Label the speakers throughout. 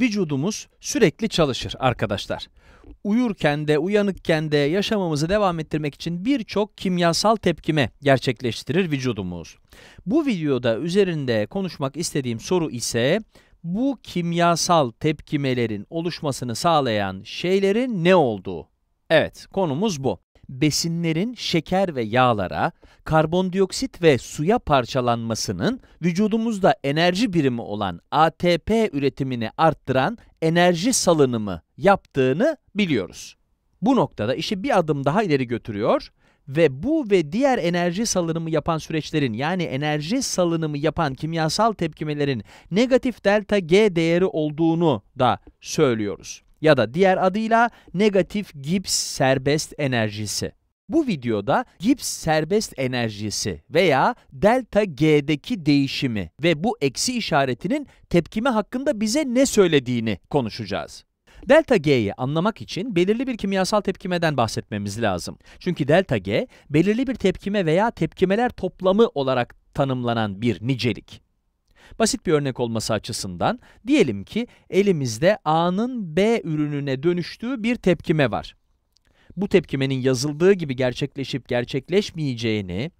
Speaker 1: vücudumuz sürekli çalışır arkadaşlar. Uyurken de uyanıkken de yaşamamızı devam ettirmek için birçok kimyasal tepkime gerçekleştirir vücudumuz. Bu videoda üzerinde konuşmak istediğim soru ise bu kimyasal tepkimelerin oluşmasını sağlayan şeylerin ne olduğu. Evet, konumuz bu besinlerin şeker ve yağlara, karbondioksit ve suya parçalanmasının vücudumuzda enerji birimi olan ATP üretimini arttıran enerji salınımı yaptığını biliyoruz. Bu noktada işi bir adım daha ileri götürüyor ve bu ve diğer enerji salınımı yapan süreçlerin yani enerji salınımı yapan kimyasal tepkimelerin negatif delta G değeri olduğunu da söylüyoruz ya da diğer adıyla negatif Gibbs serbest enerjisi. Bu videoda Gibbs serbest enerjisi veya delta G'deki değişimi ve bu eksi işaretinin tepkime hakkında bize ne söylediğini konuşacağız. Delta G'yi anlamak için belirli bir kimyasal tepkimeden bahsetmemiz lazım. Çünkü delta G, belirli bir tepkime veya tepkimeler toplamı olarak tanımlanan bir nicelik. Basit bir örnek olması açısından diyelim ki elimizde A'nın B ürününe dönüştüğü bir tepkime var. Bu tepkimenin yazıldığı gibi gerçekleşip gerçekleşmeyeceğini,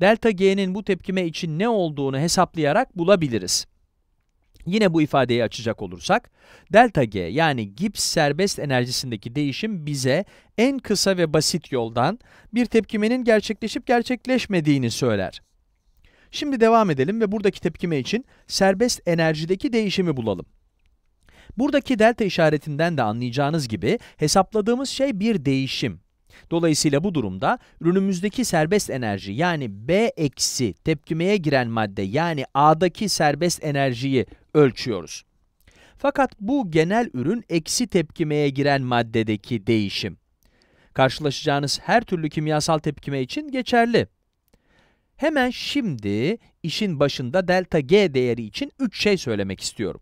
Speaker 1: delta G'nin bu tepkime için ne olduğunu hesaplayarak bulabiliriz. Yine bu ifadeyi açacak olursak, delta G yani Gibbs serbest enerjisindeki değişim bize en kısa ve basit yoldan bir tepkimenin gerçekleşip gerçekleşmediğini söyler. Şimdi devam edelim ve buradaki tepkime için serbest enerjideki değişimi bulalım. Buradaki delta işaretinden de anlayacağınız gibi hesapladığımız şey bir değişim. Dolayısıyla bu durumda ürünümüzdeki serbest enerji yani B eksi tepkimeye giren madde yani A'daki serbest enerjiyi ölçüyoruz. Fakat bu genel ürün eksi tepkimeye giren maddedeki değişim. Karşılaşacağınız her türlü kimyasal tepkime için geçerli. Hemen şimdi işin başında delta g değeri için 3 şey söylemek istiyorum.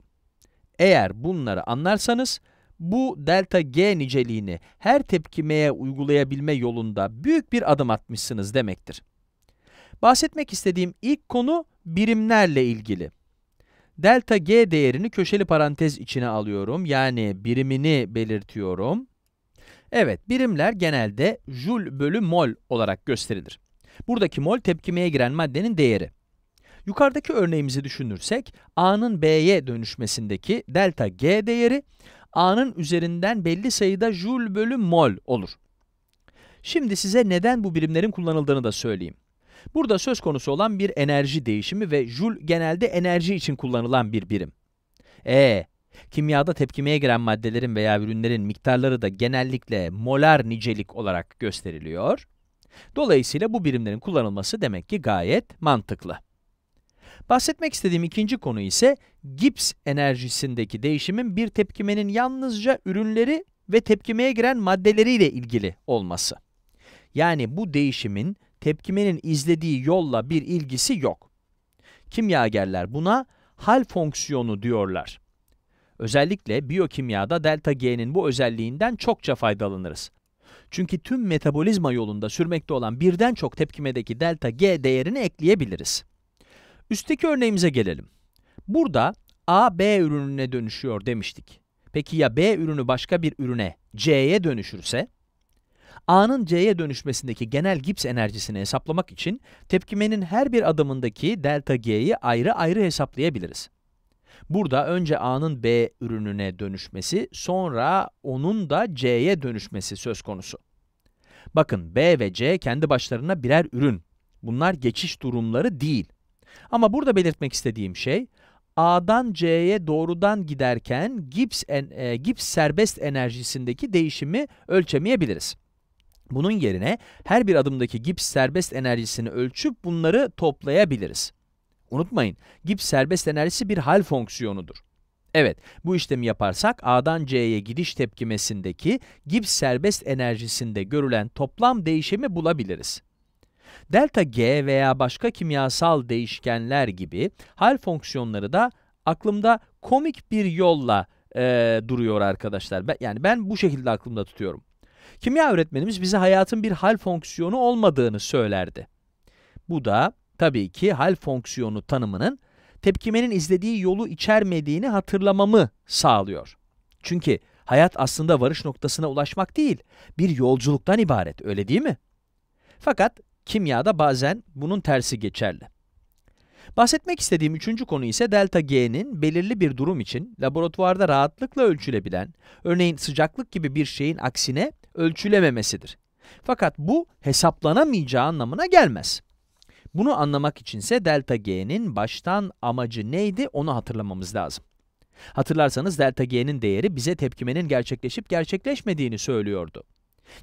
Speaker 1: Eğer bunları anlarsanız bu delta g niceliğini her tepkimeye uygulayabilme yolunda büyük bir adım atmışsınız demektir. Bahsetmek istediğim ilk konu birimlerle ilgili. Delta g değerini köşeli parantez içine alıyorum. Yani birimini belirtiyorum. Evet, birimler genelde jül bölü mol olarak gösterilir. Buradaki mol tepkimeye giren maddenin değeri. Yukarıdaki örneğimizi düşünürsek A'nın B'ye dönüşmesindeki delta G değeri A'nın üzerinden belli sayıda jül bölü mol olur. Şimdi size neden bu birimlerin kullanıldığını da söyleyeyim. Burada söz konusu olan bir enerji değişimi ve jül genelde enerji için kullanılan bir birim. E, kimyada tepkimeye giren maddelerin veya ürünlerin miktarları da genellikle molar nicelik olarak gösteriliyor. Dolayısıyla bu birimlerin kullanılması demek ki gayet mantıklı. Bahsetmek istediğim ikinci konu ise Gibbs enerjisindeki değişimin bir tepkimenin yalnızca ürünleri ve tepkimeye giren maddeleriyle ilgili olması. Yani bu değişimin tepkimenin izlediği yolla bir ilgisi yok. Kimyagerler buna hal fonksiyonu diyorlar. Özellikle biyokimyada delta G'nin bu özelliğinden çokça faydalanırız. Çünkü tüm metabolizma yolunda sürmekte olan birden çok tepkimedeki delta G değerini ekleyebiliriz. Üstteki örneğimize gelelim. Burada A, B ürününe dönüşüyor demiştik. Peki ya B ürünü başka bir ürüne, C'ye dönüşürse? A'nın C'ye dönüşmesindeki genel Gibbs enerjisini hesaplamak için tepkimenin her bir adımındaki delta G'yi ayrı ayrı hesaplayabiliriz. Burada önce A'nın B ürününe dönüşmesi, sonra onun da C'ye dönüşmesi söz konusu. Bakın B ve C kendi başlarına birer ürün. Bunlar geçiş durumları değil. Ama burada belirtmek istediğim şey, A'dan C'ye doğrudan giderken Gibbs, en, e, Gibbs serbest enerjisindeki değişimi ölçemeyebiliriz. Bunun yerine her bir adımdaki Gibbs serbest enerjisini ölçüp bunları toplayabiliriz. Unutmayın, Gibbs serbest enerjisi bir hal fonksiyonudur. Evet, bu işlemi yaparsak A'dan C'ye gidiş tepkimesindeki Gibbs serbest enerjisinde görülen toplam değişimi bulabiliriz. Delta G veya başka kimyasal değişkenler gibi hal fonksiyonları da aklımda komik bir yolla e, duruyor arkadaşlar. Ben, yani ben bu şekilde aklımda tutuyorum. Kimya öğretmenimiz bize hayatın bir hal fonksiyonu olmadığını söylerdi. Bu da tabii ki hal fonksiyonu tanımının tepkimenin izlediği yolu içermediğini hatırlamamı sağlıyor. Çünkü hayat aslında varış noktasına ulaşmak değil, bir yolculuktan ibaret, öyle değil mi? Fakat kimyada bazen bunun tersi geçerli. Bahsetmek istediğim üçüncü konu ise delta G'nin belirli bir durum için laboratuvarda rahatlıkla ölçülebilen, örneğin sıcaklık gibi bir şeyin aksine ölçülememesidir. Fakat bu hesaplanamayacağı anlamına gelmez. Bunu anlamak içinse delta g'nin baştan amacı neydi onu hatırlamamız lazım. Hatırlarsanız delta g'nin değeri bize tepkimenin gerçekleşip gerçekleşmediğini söylüyordu.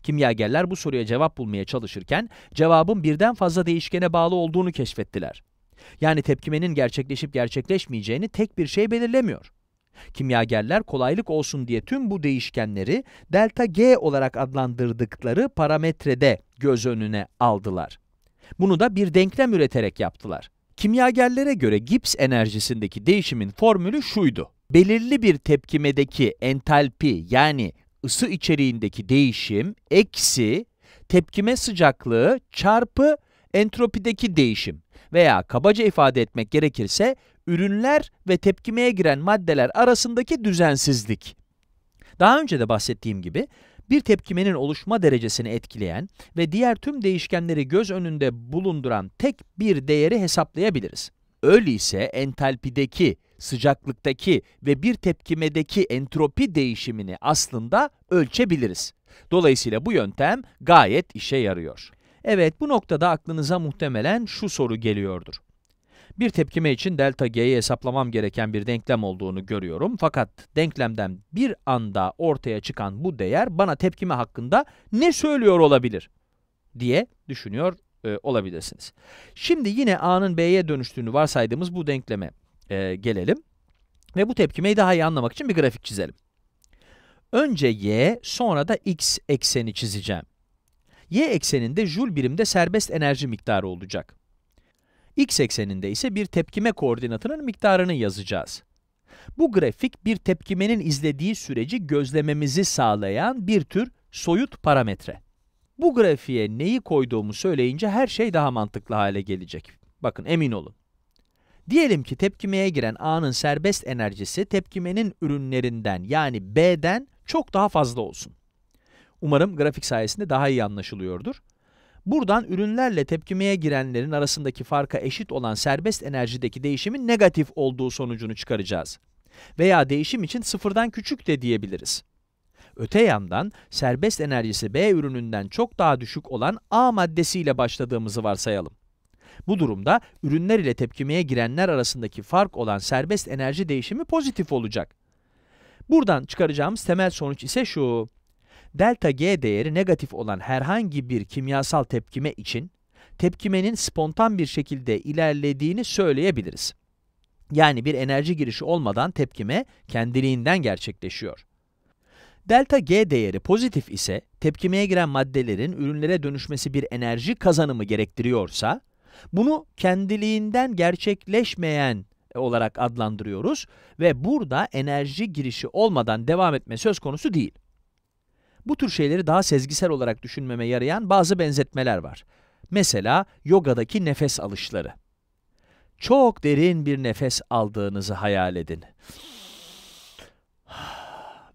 Speaker 1: Kimyagerler bu soruya cevap bulmaya çalışırken cevabın birden fazla değişkene bağlı olduğunu keşfettiler. Yani tepkimenin gerçekleşip gerçekleşmeyeceğini tek bir şey belirlemiyor. Kimyagerler kolaylık olsun diye tüm bu değişkenleri delta g olarak adlandırdıkları parametrede göz önüne aldılar. Bunu da bir denklem üreterek yaptılar. Kimyagerlere göre Gibbs enerjisindeki değişimin formülü şuydu. Belirli bir tepkimedeki entalpi yani ısı içeriğindeki değişim eksi tepkime sıcaklığı çarpı entropideki değişim veya kabaca ifade etmek gerekirse ürünler ve tepkimeye giren maddeler arasındaki düzensizlik. Daha önce de bahsettiğim gibi bir tepkimenin oluşma derecesini etkileyen ve diğer tüm değişkenleri göz önünde bulunduran tek bir değeri hesaplayabiliriz. Öyleyse entalpideki, sıcaklıktaki ve bir tepkimedeki entropi değişimini aslında ölçebiliriz. Dolayısıyla bu yöntem gayet işe yarıyor. Evet, bu noktada aklınıza muhtemelen şu soru geliyordur. Bir tepkime için delta G'yi hesaplamam gereken bir denklem olduğunu görüyorum. Fakat denklemden bir anda ortaya çıkan bu değer bana tepkime hakkında ne söylüyor olabilir diye düşünüyor e, olabilirsiniz. Şimdi yine A'nın B'ye dönüştüğünü varsaydığımız bu denkleme e, gelelim. Ve bu tepkimeyi daha iyi anlamak için bir grafik çizelim. Önce y, sonra da x ekseni çizeceğim. y ekseninde jül birimde serbest enerji miktarı olacak x ekseninde ise bir tepkime koordinatının miktarını yazacağız. Bu grafik bir tepkimenin izlediği süreci gözlememizi sağlayan bir tür soyut parametre. Bu grafiğe neyi koyduğumu söyleyince her şey daha mantıklı hale gelecek. Bakın emin olun. Diyelim ki tepkimeye giren A'nın serbest enerjisi tepkimenin ürünlerinden yani B'den çok daha fazla olsun. Umarım grafik sayesinde daha iyi anlaşılıyordur. Buradan ürünlerle tepkimeye girenlerin arasındaki farka eşit olan serbest enerjideki değişimin negatif olduğu sonucunu çıkaracağız. Veya değişim için sıfırdan küçük de diyebiliriz. Öte yandan serbest enerjisi B ürününden çok daha düşük olan A maddesiyle başladığımızı varsayalım. Bu durumda ürünler ile tepkimeye girenler arasındaki fark olan serbest enerji değişimi pozitif olacak. Buradan çıkaracağımız temel sonuç ise şu delta G değeri negatif olan herhangi bir kimyasal tepkime için tepkimenin spontan bir şekilde ilerlediğini söyleyebiliriz. Yani bir enerji girişi olmadan tepkime kendiliğinden gerçekleşiyor. Delta G değeri pozitif ise, tepkimeye giren maddelerin ürünlere dönüşmesi bir enerji kazanımı gerektiriyorsa, bunu kendiliğinden gerçekleşmeyen olarak adlandırıyoruz ve burada enerji girişi olmadan devam etme söz konusu değil. Bu tür şeyleri daha sezgisel olarak düşünmeme yarayan bazı benzetmeler var. Mesela yogadaki nefes alışları. Çok derin bir nefes aldığınızı hayal edin.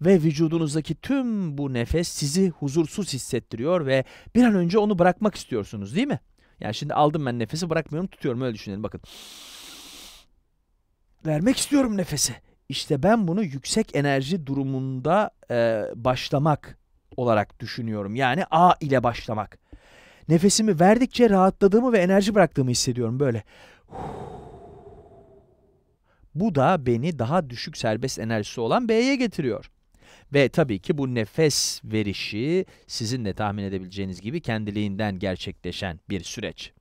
Speaker 1: Ve vücudunuzdaki tüm bu nefes sizi huzursuz hissettiriyor ve bir an önce onu bırakmak istiyorsunuz değil mi? Yani şimdi aldım ben nefesi bırakmıyorum tutuyorum öyle düşünelim bakın. Vermek istiyorum nefesi. İşte ben bunu yüksek enerji durumunda e, başlamak olarak düşünüyorum. Yani A ile başlamak. Nefesimi verdikçe rahatladığımı ve enerji bıraktığımı hissediyorum böyle. Bu da beni daha düşük serbest enerjisi olan B'ye getiriyor. Ve tabii ki bu nefes verişi sizin de tahmin edebileceğiniz gibi kendiliğinden gerçekleşen bir süreç.